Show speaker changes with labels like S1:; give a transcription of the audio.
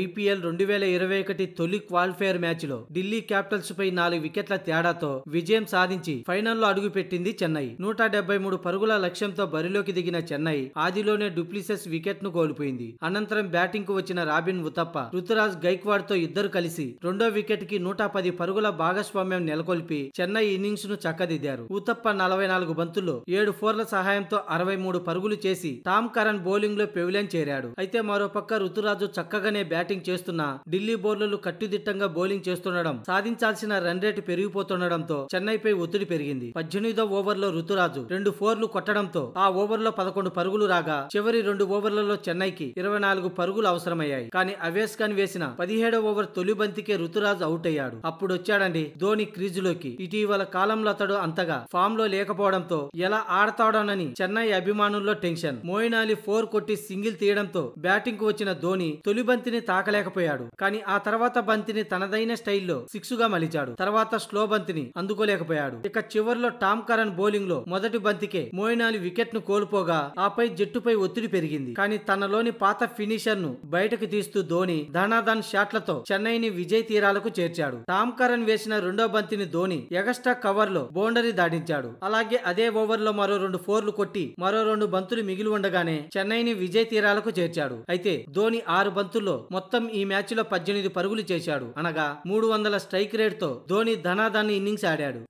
S1: IPL రెండు వేల ఇరవై ఒకటి తొలి క్వాలిఫైర్ మ్యాచ్లో ఢిల్లీ క్యాపిటల్స్ పై నాలుగు వికెట్ల తేడాతో విజయం సాధించి ఫైనల్లో అడుగుపెట్టింది చెన్నై నూట డెబ్బై మూడు పరుగుల లక్ష్యంతో బరిలోకి దిగిన చెన్నై ఆదిలోనే డూప్లిసెస్ వికెట్ ను కోల్పోయింది అనంతరం బ్యాటింగ్ కు వచ్చిన రాబిన్ ఉతప్ప రుతురాజ్ గైక్వాడ్ తో ఇద్దరు కలిసి రెండో వికెట్ కి నూట పది పరుగుల భాగస్వామ్యం నెలకొల్పి చెన్నై ఇన్నింగ్స్ ను చక్కదిద్దారు ఉతప్ప నలభై నాలుగు బంతుల్లో ఏడు ఫోర్ల సహాయంతో అరవై మూడు పరుగులు చేసి టామ్ కరణ్ బౌలింగ్ లో పెవిలన్ చేరాడు అయితే మరోపక్క రుతురాజు చక్కగానే బ్యాటింగ్ చేస్తున్నా ఢిల్లీ బౌలర్లు కట్టుదిట్టంగా బౌలింగ్ చేస్తుండడం సాధించాల్సిన రన్ రేటు చెన్నై చెన్నైపై ఒత్తిడి పెరిగింది పద్దెనిమిదో ఓవర్లో రుతురాజు రెండు ఫోర్లు కొట్టడంతో ఆ ఓవర్లో పదకొండు పరుగులు రాగా చివరి రెండు ఓవర్లలో చెన్నైకి ఇరవై నాలుగు పరుగులు అవసరమయ్యాయి కానీ అవేస్ ఖాన్ వేసిన పదిహేడో ఓవర్ తొలి బంతికే రుతురాజు అవుట్ అయ్యాడు అప్పుడు వచ్చాడండి ధోని క్రీజులోకి ఇటీవల కాలంలో అతడు అంతగా ఫామ్ లో లేకపోవడంతో ఎలా ఆడతాడోనని చెన్నై అభిమానుల్లో టెన్షన్ మోయినాలి ఫోర్ కొట్టి సింగిల్ తీయడంతో బ్యాటింగ్ కు వచ్చిన ధోని తొలి బంతిని తాకలేకపోయాడు కానీ ఆ తర్వాత బంతిని తనదైన స్టైల్లో సిక్స్ గా మలిచాడు తర్వాత స్లో బంతిని అందుకోలేకపోయాడు ఇక చివరిలో టామ్ కరణ్ బౌలింగ్ లో మొదటి బంతికే మోయినాలి వికెట్ ను కోల్పోగా ఆపై జట్టుపై ఒత్తిడి పెరిగింది కానీ తనలోని పాత ఫినిషర్ ను బయటకు తీస్తూ ధోని ధనాధన్ షాట్లతో చెన్నైని విజయ్ తీరాలకు చేర్చాడు టామ్ కరణ్ వేసిన రెండో బంతిని ధోని ఎగస్ట్రా కవర్ లో బౌండరీ దాటించాడు అలాగే అదే ఓవర్లో మరో రెండు ఫోర్లు కొట్టి మరో రెండు బంతులు మిగిలి ఉండగానే చెన్నైని విజయ్ తీరాలకు చేర్చాడు అయితే ధోని ఆరు బంతుల్లో మొత్తం ఈ మ్యాచ్లో పద్దెనిమిది పరుగులు చేశాడు అనగా మూడు వందల స్ట్రైక్ రేట్తో ధోని ధనాధాన్ని ఇన్నింగ్స్ ఆడాడు